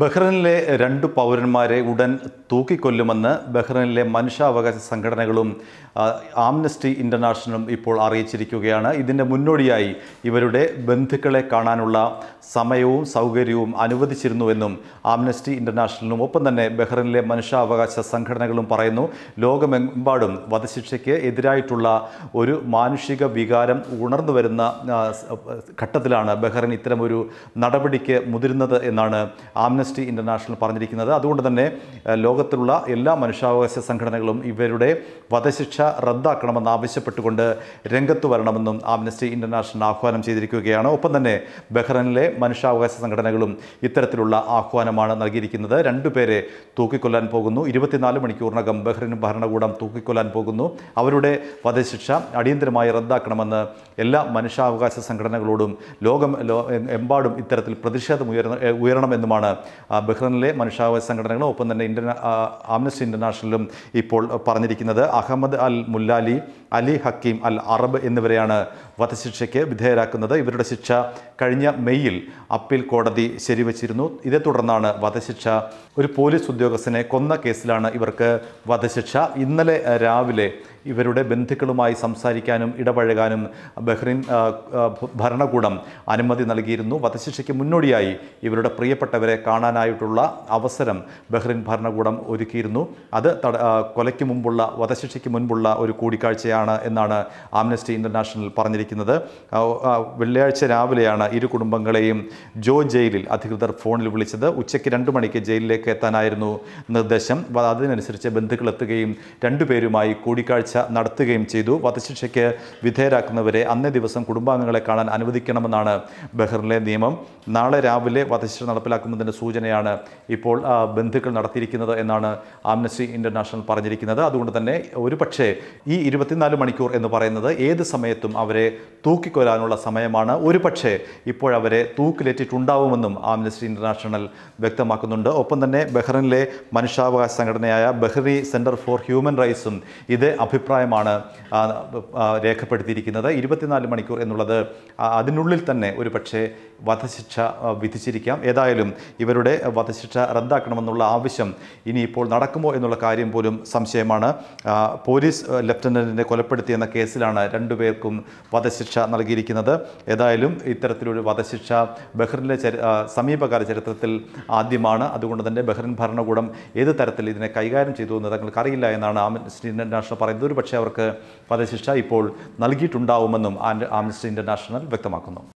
ബഹ്റൈനിലെ രണ്ട് പൗരന്മാരെ ഉടൻ തൂക്കിക്കൊല്ലുമെന്ന് ബഹ്റൈനിലെ മനുഷ്യാവകാശ സംഘടനകളും ആംനസ്റ്റി ഇൻ്റർനാഷണലും ഇപ്പോൾ അറിയിച്ചിരിക്കുകയാണ് ഇതിൻ്റെ മുന്നോടിയായി ഇവരുടെ ബന്ധുക്കളെ കാണാനുള്ള സമയവും സൗകര്യവും അനുവദിച്ചിരുന്നുവെന്നും ആംനസ്റ്റി ഇൻ്റർനാഷണലിനും ഒപ്പം തന്നെ ബഹ്റൈനിലെ മനുഷ്യാവകാശ സംഘടനകളും പറയുന്നു ലോകമെമ്പാടും വധശിക്ഷയ്ക്ക് എതിരായിട്ടുള്ള ഒരു മാനുഷിക വികാരം ഉണർന്നു വരുന്ന ഘട്ടത്തിലാണ് ബഹ്റൈൻ ഇത്തരമൊരു നടപടിക്ക് മുതിരുന്നത് എന്നാണ് ആംനസ്റ്റി ആംനസ്റ്റി ഇൻ്റർനാഷണൽ പറഞ്ഞിരിക്കുന്നത് അതുകൊണ്ട് തന്നെ ലോകത്തിലുള്ള എല്ലാ മനുഷ്യാവകാശ സംഘടനകളും ഇവരുടെ വധശിക്ഷ റദ്ദാക്കണമെന്ന് ആവശ്യപ്പെട്ടുകൊണ്ട് രംഗത്ത് വരണമെന്നും ആംനസ്റ്റി ഇൻ്റർനാഷണൽ ആഹ്വാനം ചെയ്തിരിക്കുകയാണ് ഒപ്പം തന്നെ ബഹ്റൈനിലെ മനുഷ്യാവകാശ സംഘടനകളും ഇത്തരത്തിലുള്ള ആഹ്വാനമാണ് നൽകിയിരിക്കുന്നത് രണ്ടുപേരെ തൂക്കിക്കൊല്ലാൻ പോകുന്നു ഇരുപത്തിനാല് മണിക്കൂറിനകം ബഹ്റിൻ ഭരണകൂടം തൂക്കിക്കൊല്ലാൻ പോകുന്നു അവരുടെ വധശിക്ഷ അടിയന്തരമായി റദ്ദാക്കണമെന്ന് എല്ലാ മനുഷ്യാവകാശ സംഘടനകളോടും ലോകം എമ്പാടും ഇത്തരത്തിൽ പ്രതിഷേധം ഉയർന്ന ഉയരണമെന്നുമാണ് ബഹ്റിനിലെ മനുഷ്യാവകാശ സംഘടനകളും ഒപ്പം തന്നെ ഇന്റർനാ ആംനസ്റ്റി ഇൻ്റർനാഷണലും ഇപ്പോൾ പറഞ്ഞിരിക്കുന്നത് Ahmed al Mullali Ali Hakim al Arab എന്നിവരെയാണ് വധശിക്ഷയ്ക്ക് വിധേയരാക്കുന്നത് ഇവരുടെ ശിക്ഷ കഴിഞ്ഞ മെയ്യിൽ അപ്പീൽ കോടതി ശരിവച്ചിരുന്നു ഇതേ തുടർന്നാണ് വധശിക്ഷ ഒരു പോലീസ് ഉദ്യോഗസ്ഥനെ കൊന്ന കേസിലാണ് ഇവർക്ക് വധശിക്ഷ ഇന്നലെ രാവിലെ ഇവരുടെ ബന്ധുക്കളുമായി സംസാരിക്കാനും ഇടപഴകാനും ബഹ്റിൻ ഭരണകൂടം അനുമതി നൽകിയിരുന്നു വധശിക്ഷയ്ക്ക് മുന്നോടിയായി ഇവരുടെ പ്രിയപ്പെട്ടവരെ കാണാനായിട്ടുള്ള അവസരം ബഹ്റിൻ ഭരണകൂടം ഒരുക്കിയിരുന്നു അത് കൊലയ്ക്ക് മുമ്പുള്ള വധശിക്ഷയ്ക്ക് മുൻപുള്ള ഒരു കൂടിക്കാഴ്ചയാണ് എന്നാണ് ആംനസ്റ്റി ഇൻ്റർനാഷണൽ പറഞ്ഞിരിക്കുന്നത് വെള്ളിയാഴ്ച രാവിലെയാണ് ഇരു കുടുംബങ്ങളെയും ജോ ജയിലിൽ അധികൃതർ ഫോണിൽ വിളിച്ചത് ഉച്ചയ്ക്ക് രണ്ട് മണിക്ക് ജയിലിലേക്ക് എത്താനായിരുന്നു നിർദ്ദേശം അതിനനുസരിച്ച് ബന്ധുക്കൾ എത്തുകയും രണ്ടുപേരുമായി കൂടിക്കാഴ്ച കൂടിക്കാഴ്ച നടത്തുകയും ചെയ്തു വധശിക്ഷയ്ക്ക് വിധേയരാക്കുന്നവരെ അന്നേ ദിവസം കുടുംബാംഗങ്ങളെ കാണാൻ അനുവദിക്കണമെന്നാണ് ബഹ്റിനിലെ നിയമം നാളെ രാവിലെ വധശിക്ഷ നടപ്പിലാക്കുന്നതിൻ്റെ സൂചനയാണ് ഇപ്പോൾ ബന്ധുക്കൾ നടത്തിയിരിക്കുന്നത് എന്നാണ് ആംനസ്റ്റി ഇൻ്റർനാഷണൽ പറഞ്ഞിരിക്കുന്നത് അതുകൊണ്ട് തന്നെ ഒരു പക്ഷേ ഈ ഇരുപത്തിനാല് മണിക്കൂർ എന്ന് പറയുന്നത് ഏത് സമയത്തും അവരെ തൂക്കിക്കൊല്ലാനുള്ള സമയമാണ് ഒരു പക്ഷേ ഇപ്പോഴവരെ തൂക്കിലേറ്റിട്ടുണ്ടാവുമെന്നും ആംനസ്റ്റി ഇൻ്റർനാഷണൽ വ്യക്തമാക്കുന്നുണ്ട് ഒപ്പം തന്നെ ബഹ്റിനിലെ മനുഷ്യാവകാശ സംഘടനയായ ബഹ്റി സെൻറ്റർ ഫോർ ഹ്യൂമൻ റൈറ്റ്സും ഇതേ അഭിപ്രായം അഭിപ്രായമാണ് രേഖപ്പെടുത്തിയിരിക്കുന്നത് ഇരുപത്തിനാല് മണിക്കൂർ എന്നുള്ളത് അതിനുള്ളിൽ തന്നെ ഒരു പക്ഷേ വധശിക്ഷ വിധിച്ചിരിക്കാം ഏതായാലും ഇവരുടെ വധശിക്ഷ റദ്ദാക്കണമെന്നുള്ള ആവശ്യം ഇനിയിപ്പോൾ നടക്കുമോ എന്നുള്ള കാര്യം പോലും സംശയമാണ് പോലീസ് ലഫ്റ്റനൻറ്റിനെ കൊലപ്പെടുത്തിയെന്ന കേസിലാണ് രണ്ടുപേർക്കും വധശിക്ഷ നൽകിയിരിക്കുന്നത് ഏതായാലും ഇത്തരത്തിലൊരു വധശിക്ഷ ബഹ്റിൻ്റെ സമീപകാല ചരിത്രത്തിൽ ആദ്യമാണ് അതുകൊണ്ട് തന്നെ ബഹ്റിൻ ഭരണകൂടം ഏത് തരത്തിൽ ഇതിനെ കൈകാര്യം ചെയ്തു എന്ന് തങ്ങൾക്ക് അറിയില്ല എന്നാണ് ആംനസ്റ്റി ഇൻ്റർനാഷണൽ പറയുന്നത് ഒരുപക്ഷെ പക്ഷേ അവർക്ക് വധശിക്ഷ ഇപ്പോൾ നൽകിയിട്ടുണ്ടാവുമെന്നും ആംനസ്റ്റി ഇന്റർനാഷണൽ വ്യക്തമാക്കുന്നു